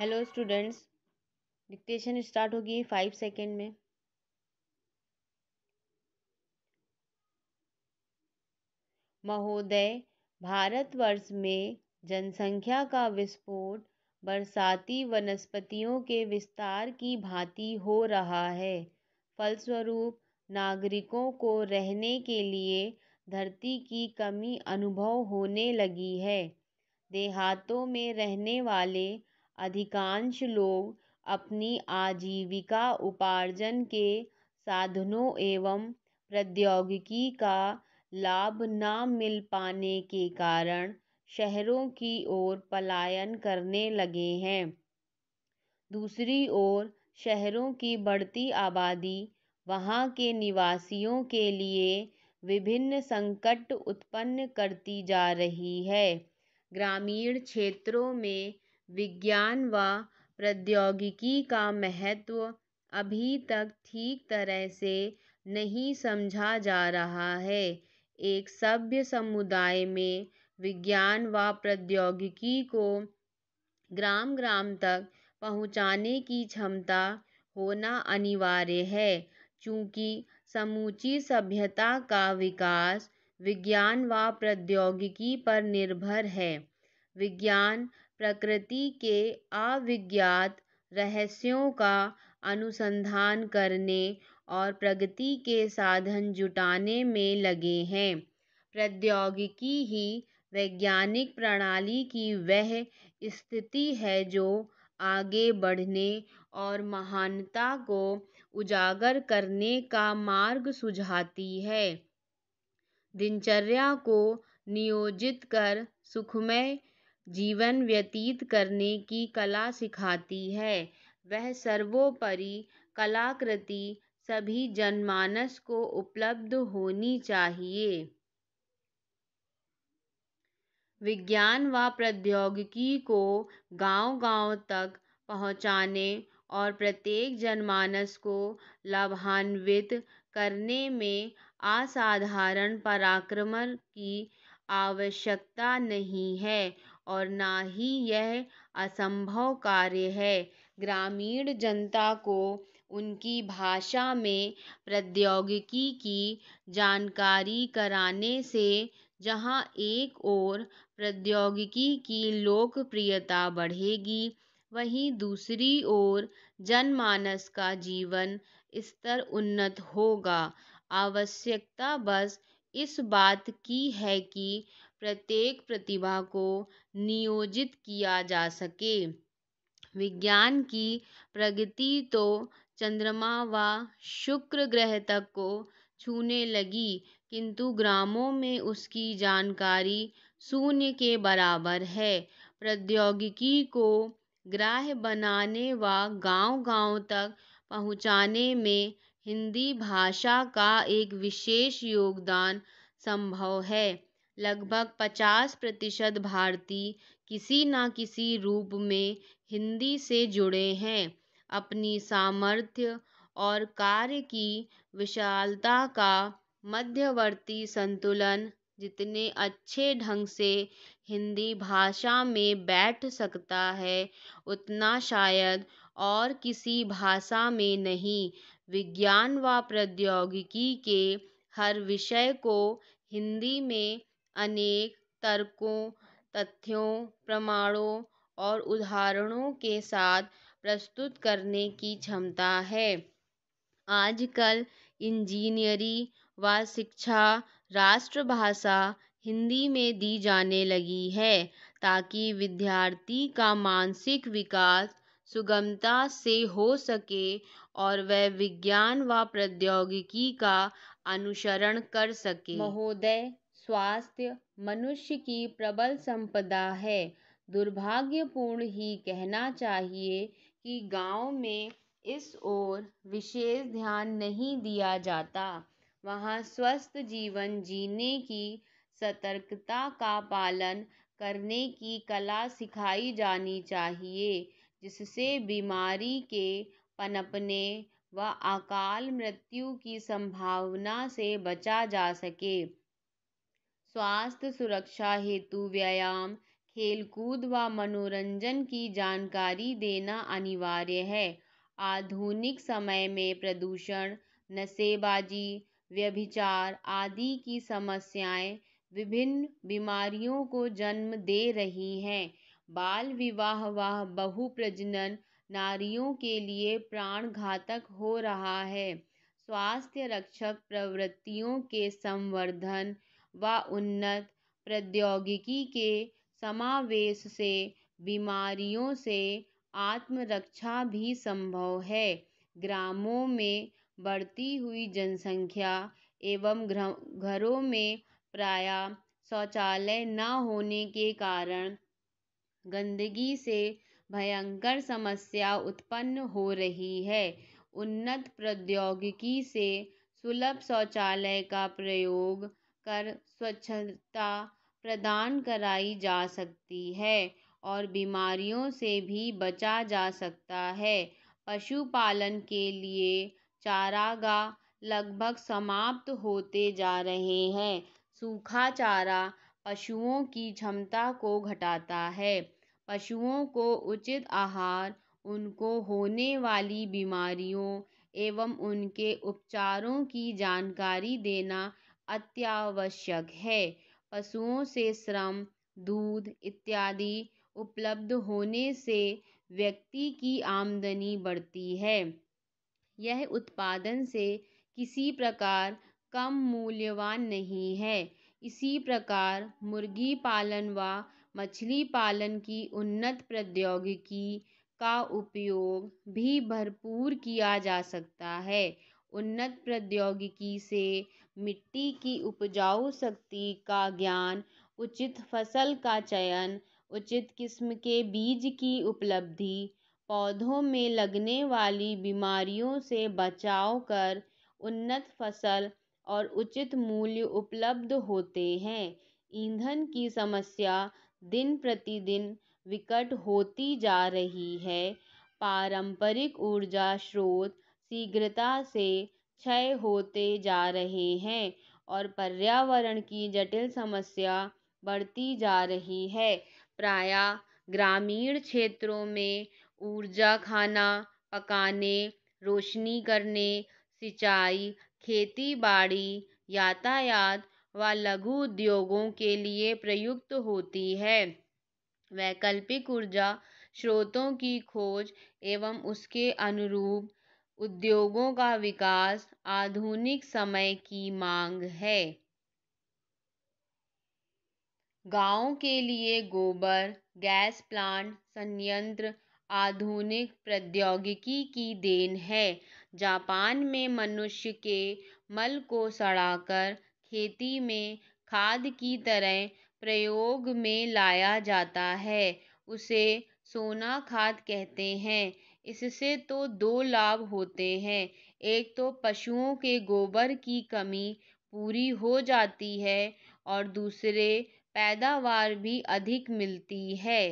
hello students dictation start होगी five second में महोदय भारतवर्ष में जनसंख्या का विस्फोट बरसाती वनस्पतियों के विस्तार की भांति हो रहा है फलस्वरूप नागरिकों को रहने के लिए धरती की कमी अनुभव होने लगी है देहातों में रहने वाले अधिकांश लोग अपनी आजीविका उपार्जन के साधनों एवं प्रौद्योगिकी का लाभ न मिल पाने के कारण शहरों की ओर पलायन करने लगे हैं दूसरी ओर शहरों की बढ़ती आबादी वहाँ के निवासियों के लिए विभिन्न संकट उत्पन्न करती जा रही है ग्रामीण क्षेत्रों में विज्ञान व प्रौद्योगिकी का महत्व अभी तक ठीक तरह से नहीं समझा जा रहा है एक सभ्य समुदाय में विज्ञान व प्रौद्योगिकी को ग्राम ग्राम तक पहुँचाने की क्षमता होना अनिवार्य है चूँकि समूची सभ्यता का विकास विज्ञान व प्रौद्योगिकी पर निर्भर है विज्ञान प्रकृति के अविज्ञात रहस्यों का अनुसंधान करने और प्रगति के साधन जुटाने में लगे हैं प्रौद्योगिकी ही वैज्ञानिक प्रणाली की वह स्थिति है जो आगे बढ़ने और महानता को उजागर करने का मार्ग सुझाती है दिनचर्या को नियोजित कर सुखमय जीवन व्यतीत करने की कला सिखाती है वह सर्वोपरि कलाकृति सभी जनमानस को उपलब्ध होनी चाहिए विज्ञान व प्रौद्योगिकी को गाँव गाँव तक पहुँचाने और प्रत्येक जनमानस को लाभान्वित करने में असाधारण पराक्रम की आवश्यकता नहीं है और ना ही यह असंभव कार्य है ग्रामीण जनता को उनकी भाषा में प्रौद्योगिकी की जानकारी कराने से जहाँ एक ओर प्रौद्योगिकी की लोकप्रियता बढ़ेगी वहीं दूसरी ओर जनमानस का जीवन स्तर उन्नत होगा आवश्यकता बस इस बात की है कि प्रत्येक प्रतिभा को नियोजित किया जा सके विज्ञान की प्रगति तो चंद्रमा व शुक्र ग्रह तक को छूने लगी किंतु ग्रामों में उसकी जानकारी शून्य के बराबर है प्रौद्योगिकी को ग्राह बनाने व गांव गांव तक पहुंचाने में हिंदी भाषा का एक विशेष योगदान संभव है लगभग 50 प्रतिशत भारतीय किसी न किसी रूप में हिंदी से जुड़े हैं अपनी सामर्थ्य और कार्य की विशालता का मध्यवर्ती संतुलन जितने अच्छे ढंग से हिंदी भाषा में बैठ सकता है उतना शायद और किसी भाषा में नहीं विज्ञान व प्रौद्योगिकी के हर विषय को हिंदी में अनेक तर्कों तथ्यों प्रमाणों और उदाहरणों के साथ प्रस्तुत करने की क्षमता है आजकल इंजीनियरी व शिक्षा राष्ट्रभाषा हिंदी में दी जाने लगी है ताकि विद्यार्थी का मानसिक विकास सुगमता से हो सके और वह विज्ञान व प्रौद्योगिकी का अनुसरण कर सके महोदय स्वास्थ्य मनुष्य की प्रबल संपदा है दुर्भाग्यपूर्ण ही कहना चाहिए कि गाँव में इस ओर विशेष ध्यान नहीं दिया जाता वहाँ स्वस्थ जीवन जीने की सतर्कता का पालन करने की कला सिखाई जानी चाहिए जिससे बीमारी के पनपने व अकाल मृत्यु की संभावना से बचा जा सके स्वास्थ्य सुरक्षा हेतु व्यायाम खेलकूद व मनोरंजन की जानकारी देना अनिवार्य है आधुनिक समय में प्रदूषण नशेबाजी व्यभिचार आदि की समस्याएं विभिन्न बीमारियों को जन्म दे रही हैं बाल विवाह व बहु प्रजनन नारियों के लिए प्राण घातक हो रहा है स्वास्थ्य रक्षक प्रवृत्तियों के संवर्धन व उन्नत प्रौद्योगिकी के समावेश से बीमारियों से आत्मरक्षा भी संभव है ग्रामों में बढ़ती हुई जनसंख्या एवं घरों में प्रायः शौचालय न होने के कारण गंदगी से भयंकर समस्या उत्पन्न हो रही है उन्नत प्रौद्योगिकी से सुलभ शौचालय का प्रयोग कर स्वच्छता प्रदान कराई जा सकती है और बीमारियों से भी बचा जा सकता है पशुपालन के लिए चारागाह लगभग समाप्त होते जा रहे हैं सूखा चारा पशुओं की क्षमता को घटाता है पशुओं को उचित आहार उनको होने वाली बीमारियों एवं उनके उपचारों की जानकारी देना अत्यावश्यक है पशुओं से श्रम दूध इत्यादि उपलब्ध होने से व्यक्ति की आमदनी बढ़ती है यह उत्पादन से किसी प्रकार कम मूल्यवान नहीं है इसी प्रकार मुर्गी पालन व मछली पालन की उन्नत प्रौद्योगिकी का उपयोग भी भरपूर किया जा सकता है उन्नत प्रौद्योगिकी से मिट्टी की उपजाऊ शक्ति का ज्ञान उचित फसल का चयन उचित किस्म के बीज की उपलब्धि पौधों में लगने वाली बीमारियों से बचाव कर उन्नत फसल और उचित मूल्य उपलब्ध होते हैं ईंधन की समस्या दिन प्रतिदिन विकट होती जा रही है पारंपरिक ऊर्जा स्रोत शीघ्रता से क्षय होते जा रहे हैं और पर्यावरण की जटिल समस्या बढ़ती जा रही है प्रायः ग्रामीण क्षेत्रों में ऊर्जा खाना पकाने रोशनी करने सिंचाई खेती बाड़ी यातायात व लघु उद्योगों के लिए प्रयुक्त होती है वैकल्पिक ऊर्जा स्रोतों की खोज एवं उसके अनुरूप उद्योगों का विकास आधुनिक समय की मांग है गाँव के लिए गोबर गैस प्लांट संयंत्र आधुनिक प्रौद्योगिकी की देन है जापान में मनुष्य के मल को सड़ाकर खेती में खाद की तरह प्रयोग में लाया जाता है उसे सोना खाद कहते हैं इससे तो दो लाभ होते हैं एक तो पशुओं के गोबर की कमी पूरी हो जाती है और दूसरे पैदावार भी अधिक मिलती है